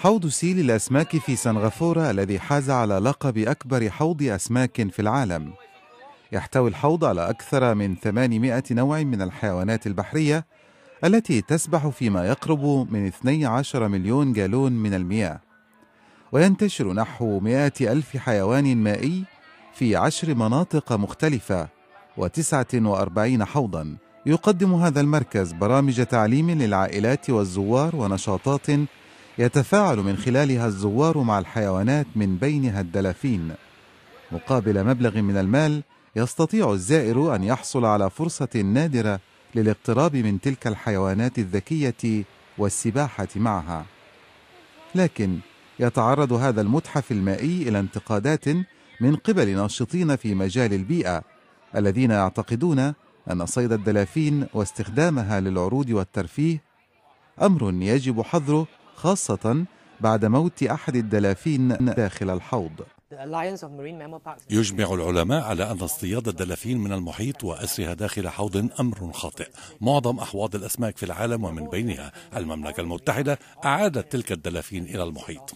حوض سيل الأسماك في سنغافورة الذي حاز على لقب أكبر حوض أسماك في العالم يحتوي الحوض على أكثر من 800 نوع من الحيوانات البحرية التي تسبح فيما يقرب من 12 مليون جالون من المياه وينتشر نحو 100 ألف حيوان مائي في عشر مناطق مختلفة و49 حوضا يقدم هذا المركز برامج تعليم للعائلات والزوار ونشاطات يتفاعل من خلالها الزوار مع الحيوانات من بينها الدلافين مقابل مبلغ من المال يستطيع الزائر ان يحصل على فرصه نادره للاقتراب من تلك الحيوانات الذكيه والسباحه معها لكن يتعرض هذا المتحف المائي الى انتقادات من قبل ناشطين في مجال البيئه الذين يعتقدون ان صيد الدلافين واستخدامها للعروض والترفيه امر يجب حظره خاصة بعد موت أحد الدلافين داخل الحوض يجمع العلماء على أن اصطياد الدلافين من المحيط وأسرها داخل حوض أمر خاطئ معظم أحواض الأسماك في العالم ومن بينها المملكة المتحدة أعادت تلك الدلافين إلى المحيط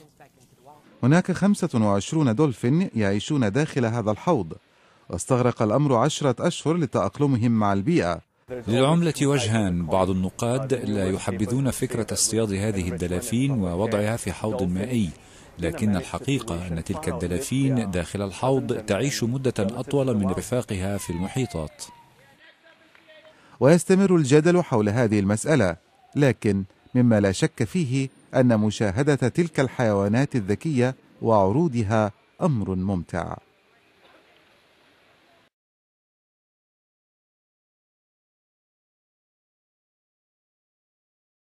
هناك 25 دولفين يعيشون داخل هذا الحوض واستغرق الأمر عشرة أشهر لتأقلمهم مع البيئة للعملة وجهان بعض النقاد لا يحبذون فكرة اصطياد هذه الدلافين ووضعها في حوض مائي لكن الحقيقة أن تلك الدلافين داخل الحوض تعيش مدة أطول من رفاقها في المحيطات ويستمر الجدل حول هذه المسألة لكن مما لا شك فيه أن مشاهدة تلك الحيوانات الذكية وعروضها أمر ممتع